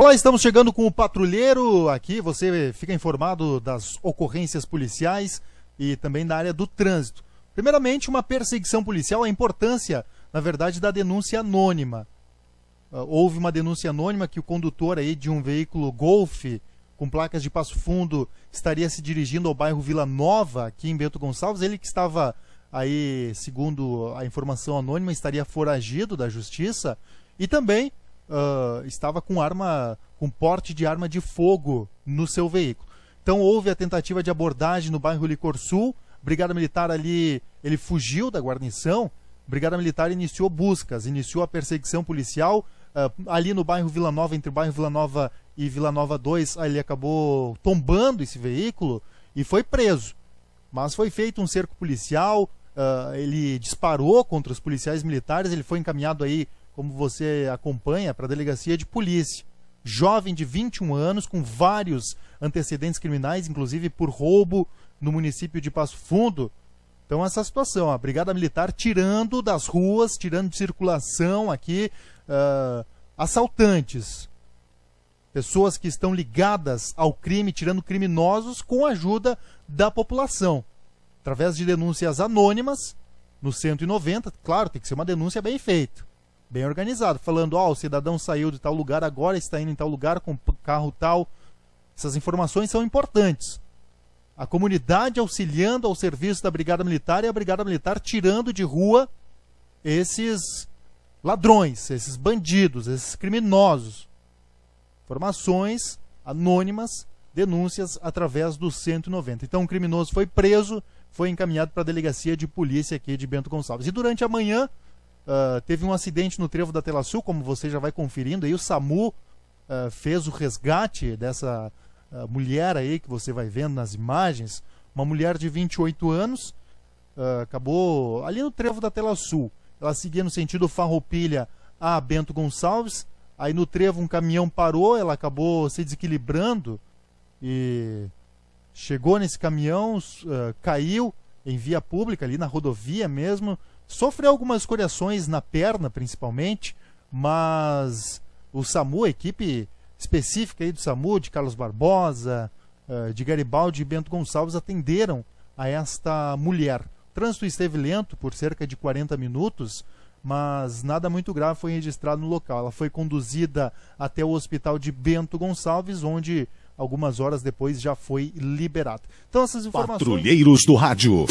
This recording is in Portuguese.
Olá, estamos chegando com o Patrulheiro. Aqui você fica informado das ocorrências policiais e também da área do trânsito. Primeiramente, uma perseguição policial, a importância, na verdade, da denúncia anônima. Ah, houve uma denúncia anônima que o condutor aí de um veículo Golf com placas de Passo Fundo estaria se dirigindo ao bairro Vila Nova, aqui em Bento Gonçalves. Ele que estava aí, segundo a informação anônima, estaria foragido da justiça. E também ah, estava com arma, com porte de arma de fogo no seu veículo. Então houve a tentativa de abordagem no bairro Licor Sul. Brigada Militar ali, ele fugiu da guarnição. Brigada Militar iniciou buscas, iniciou a perseguição policial uh, ali no bairro Vila Nova, entre o bairro Vila Nova e Vila Nova 2, ele acabou tombando esse veículo e foi preso. Mas foi feito um cerco policial, uh, ele disparou contra os policiais militares, ele foi encaminhado aí como você acompanha, para a delegacia de polícia. Jovem de 21 anos, com vários antecedentes criminais, inclusive por roubo no município de Passo Fundo. Então, essa situação, a Brigada Militar tirando das ruas, tirando de circulação aqui uh, assaltantes, pessoas que estão ligadas ao crime, tirando criminosos com a ajuda da população, através de denúncias anônimas no 190, claro, tem que ser uma denúncia bem feita bem organizado, falando: ó, oh, o cidadão saiu de tal lugar, agora está indo em tal lugar com carro tal. Essas informações são importantes. A comunidade auxiliando ao serviço da Brigada Militar e a Brigada Militar tirando de rua esses ladrões, esses bandidos, esses criminosos. Informações anônimas, denúncias através do 190. Então, um criminoso foi preso, foi encaminhado para a delegacia de polícia aqui de Bento Gonçalves. E durante a manhã, Uh, teve um acidente no trevo da Tela Sul, como você já vai conferindo, aí o SAMU uh, fez o resgate dessa uh, mulher aí que você vai vendo nas imagens, uma mulher de 28 anos, acabou ali no trevo da Tela Sul. Ela seguia no sentido Farroupilha a Bento Gonçalves, aí no trevo um caminhão parou, ela acabou se desequilibrando e chegou nesse caminhão, caiu em via pública ali na rodovia mesmo, Sofreu algumas coreações na perna, principalmente, mas o SAMU, a equipe específica aí do SAMU, de Carlos Barbosa, eh, de Garibaldi e Bento Gonçalves, atenderam a esta mulher. O trânsito esteve lento por cerca de 40 minutos, mas nada muito grave foi registrado no local. Ela foi conduzida até o hospital de Bento Gonçalves, onde algumas horas depois já foi liberada. Então essas informações. Patrulheiros do Rádio.